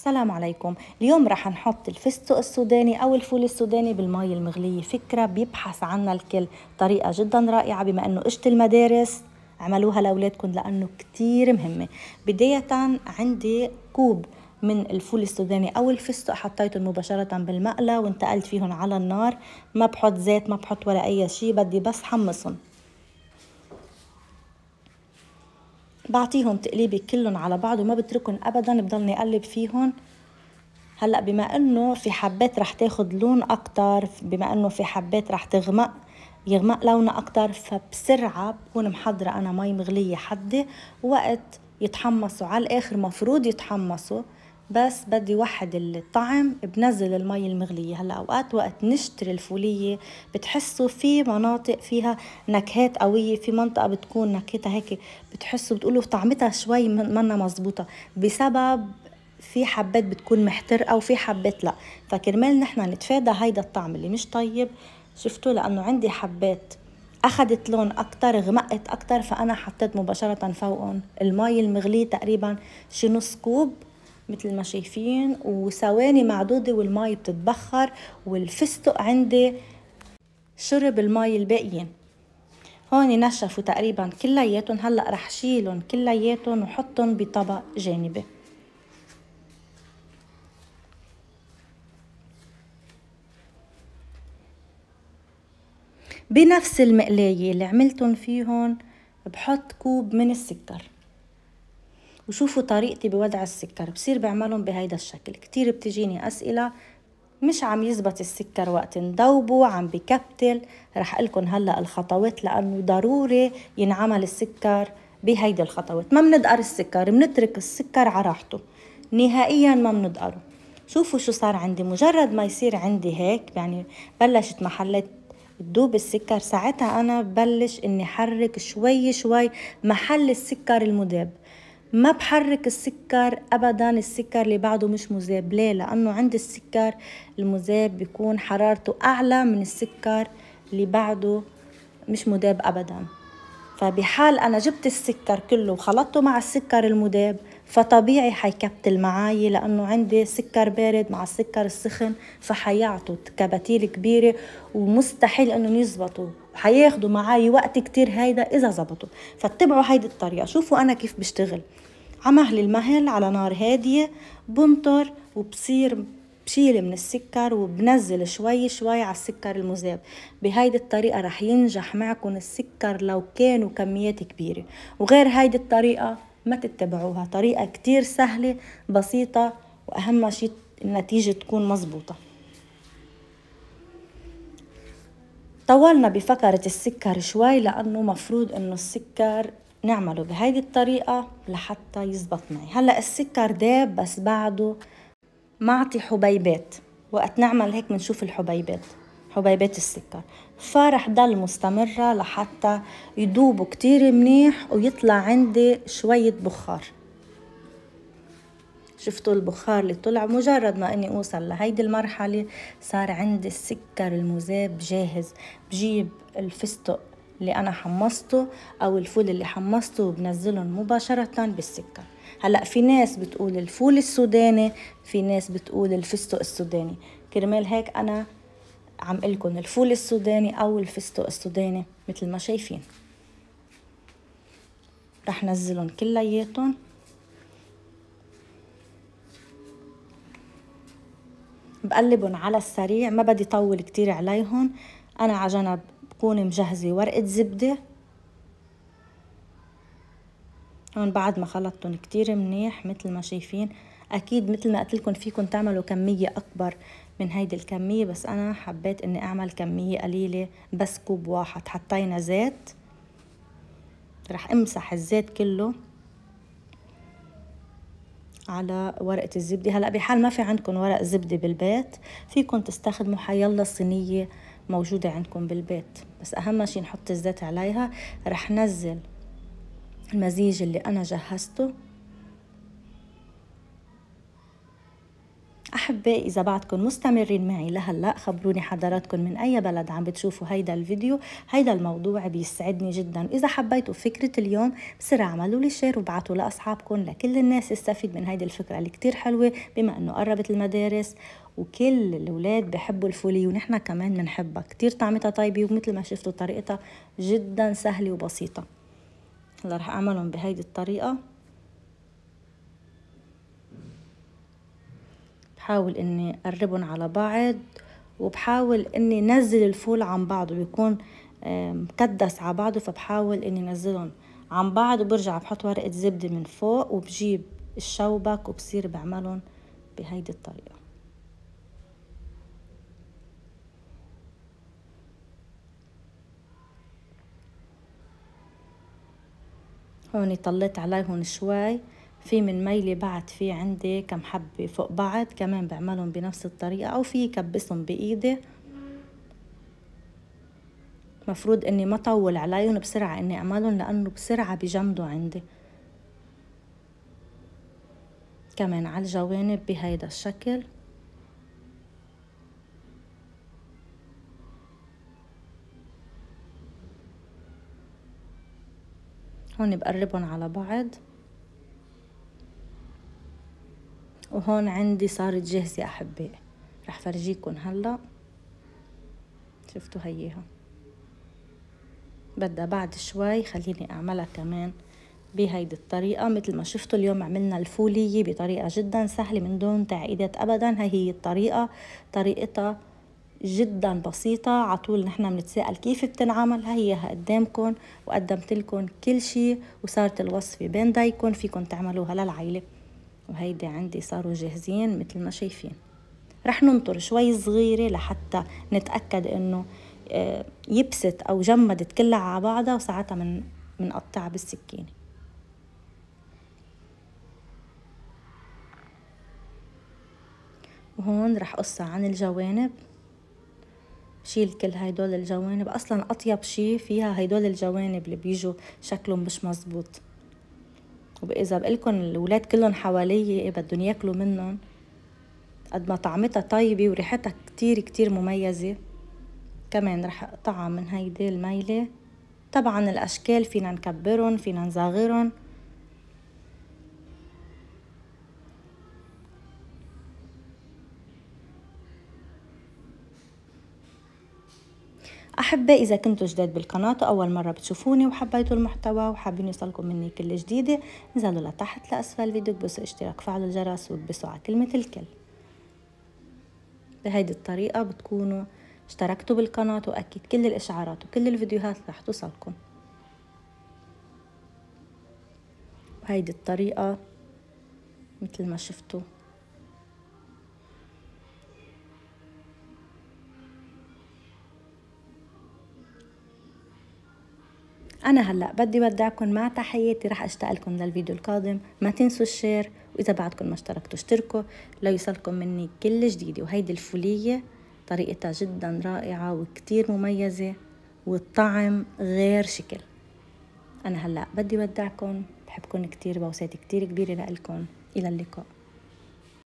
السلام عليكم اليوم رح نحط الفستق السوداني او الفول السوداني بالمي المغلية فكرة بيبحث عنها الكل طريقة جدا رائعة بما انه اجت المدارس عملوها لاولادكم لانه كتير مهمة بداية عندي كوب من الفول السوداني او الفستق حطيتهم مباشره بالمقله وانتقلت فيهم على النار ما بحط زيت ما بحط ولا اي شيء بدي بس حمصهم بعطيهم تقليبي كلهم على بعض وما بتركهم ابدا بضلني اقلب فيهم هلا بما انه في حبات رح تاخد لون اكتر بما انه في حبات رح تغمق يغمق لونها اكتر فبسرعه بكون محضره انا مي مغليه حده وقت يتحمصوا على الاخر مفروض يتحمصوا بس بدي وحد الطعم بنزل المي المغلية هلا أوقات وقت نشتري الفولية بتحسوا في مناطق فيها نكهات قوية في منطقة بتكون نكهتها هيك بتحسوا بتقولوا طعمتها شوي منا مزبوطة بسبب في حبات بتكون محترقة وفي حبات لا فكرمال نحن نتفادى هيدا الطعم اللي مش طيب شفتوا لأنه عندي حبات أخذت لون أكتر غمقت أكتر فأنا حطيت مباشرة فوقهم المي المغلية تقريبا شي نص كوب مثل ما شايفين وثواني معدودة والمي بتتبخر والفستق عندي شرب المي الباقيين هون نشفوا تقريبا كلياتهم هلأ رح شيلهم كلياتهم وحطهم بطبق جانبي بنفس المقلاية اللي عملتهم فيهم بحط كوب من السكر وشوفوا طريقتي بوضع السكر بصير بعملهم بهيدا الشكل كتير بتجيني أسئلة مش عم يزبط السكر وقت نذوبه عم بكبتل رح لكم هلأ الخطوات لأنه ضروري ينعمل السكر بهيدي الخطوات ما بندقر السكر بنترك السكر على راحته نهائيا ما بندقره شوفوا شو صار عندي مجرد ما يصير عندي هيك يعني بلشت محلات تدوب السكر ساعتها أنا ببلش إني حرك شوي شوي محل السكر المذاب ما بحرك السكر ابدا السكر اللي بعده مش مذاب ليه لانه عند السكر المذاب بيكون حرارته اعلى من السكر اللي بعده مش مذاب ابدا فبحال انا جبت السكر كله وخلطته مع السكر المذاب فطبيعي حيكبتل معي لأنه عندي سكر بارد مع السكر السخن فحيعطوا كباتيل كبيرة ومستحيل أنهم يزبطوا وحياخذوا معاي وقت كتير هيدا إذا زبطوا فاتبعوا هيدي الطريقة شوفوا أنا كيف بشتغل عمهل المهل على نار هادية بنطر وبصير بشيل من السكر وبنزل شوي شوي على السكر المذاب بهيدي الطريقة رح ينجح معكم السكر لو كانوا كميات كبيرة وغير هيدي الطريقة ما تتبعوها طريقة كتير سهلة بسيطة وأهم شيء النتيجة تكون مزبوطة طولنا بفكرة السكر شوي لأنه مفروض أنه السكر نعمله بهذه الطريقة لحتى يزبط معي هلأ السكر داب بس بعده معطي حبيبات وقت نعمل هيك بنشوف الحبيبات حبيبات السكر فرح ضل مستمرة لحتى يدوبوا كتير منيح ويطلع عندي شوية بخار شفتوا البخار اللي طلع مجرد ما اني اوصل لهيدي المرحلة صار عندي السكر المذاب جاهز بجيب الفستق اللي انا حمصته او الفول اللي حمصته وبنزلهم مباشرة بالسكر هلا في ناس بتقول الفول السوداني في ناس بتقول الفستق السوداني كرمال هيك انا عم قلكم الفول السوداني او الفستق السوداني مثل ما شايفين رح نزلهم كلياتهم بقلبهم على السريع ما بدي طول كتير عليهم انا على جنب بكون مجهزه ورقه زبده هون بعد ما خلطتهم كتير منيح مثل ما شايفين اكيد مثل ما قلت لكم فيكم تعملوا كميه اكبر من هيدي الكمية بس أنا حبيت إني أعمل كمية قليلة بس كوب واحد حطينا زيت رح امسح الزيت كله على ورقة الزبدة هلأ بحال ما في عندكم ورق زبدة بالبيت فيكم تستخدموا حيلا صينية موجودة عندكم بالبيت بس أهم شي نحط الزيت عليها رح نزل المزيج اللي أنا جهزته أحبائي إذا بعدكم مستمرين معي لهلأ خبروني حضراتكم من أي بلد عم بتشوفوا هيدا الفيديو هيدا الموضوع بيسعدني جدا إذا حبيتوا فكرة اليوم بسرعة اعملوا لي شير وبعتوا لأصحابكم لكل الناس تستفيد من هيدي الفكرة اللي كتير حلوة بما أنه قربت المدارس وكل الأولاد بحبوا الفولي ونحن كمان بنحبها كتير طعمتها طيبة ومثل ما شفتوا طريقتها جدا سهلة وبسيطة هلا رح أعملهم بهيدي الطريقة بحاول اني اقربهم على بعض وبحاول اني نزل الفول عن بعضه بيكون مكدس على بعضه فبحاول اني نزلهم عن بعض وبرجع بحط ورقة زبدة من فوق وبجيب الشوبك وبصير بعملهم بهيدي الطريقة هون طليت عليهم شوي في من ميلي بعد في عندي كم حبة فوق بعض كمان بعملهم بنفس الطريقة أو في كبسهم بإيدي مفروض إني ما طول عليهم بسرعة إني أعملهم لأنه بسرعة بجمدوا عندي كمان على الجوانب بهيدا الشكل هون بقربهم على بعض وهون عندي صارت جاهزة أحباء رح فرجيكم هلأ شفتوا هيها بدها بعد شوي خليني أعملها كمان بهيدي الطريقة مثل ما شفتوا اليوم عملنا الفولية بطريقة جدا سهلة من دون تعقيدات أبدا هي هي الطريقة طريقتها جدا بسيطة عطول نحن بنتساءل كيف بتنعمل هي قدامكم وقدمت لكم كل شيء وصارت الوصفة بين دايكم فيكم تعملوها للعيلة وهيدي عندي صاروا جاهزين مثل ما شايفين رح ننطر شوي صغيرة لحتى نتأكد انه آه، يبست او جمدت كلها على بعضها وساعتها من بنقطعها بالسكينة وهون رح قصها عن الجوانب شيل كل هيدول الجوانب اصلا اطيب شي فيها هيدول الجوانب اللي بيجوا شكلهم مش مزبوط وإذا بقلكن الولاد كلهم حوالي بدهم ياكلوا منهم قد ما طعمتها طيبة وريحتها كتير كتير مميزة كمان رح اقطعها من هيدي الميلة طبعا الأشكال فينا نكبرهم فينا نصغرهم أحبة إذا كنتوا جداد بالقناة أول مرة بتشوفوني وحبيتوا المحتوى وحابين يوصلكم مني كل جديدة انزلوا لتحت لأسفل الفيديو اكبسوا اشتراك فعلوا الجرس واكبسوا على كلمة الكل بهيدي الطريقة بتكونوا اشتركتوا بالقناة وأكيد كل الإشعارات وكل الفيديوهات رح توصلكم بهيدي الطريقة مثل ما شفتوا أنا هلأ بدي ودعكم مع تحياتي رح أشتاق لكم للفيديو القادم ما تنسوا الشير وإذا بعدكم ما اشتركتوا اشتركوا ليصلكم مني كل جديد وهيدي الفولية طريقتها جدا رائعة وكتير مميزة والطعم غير شكل أنا هلأ بدي ودعكم بحبكم كتير بوسات كتير كبيرة لكم إلى اللقاء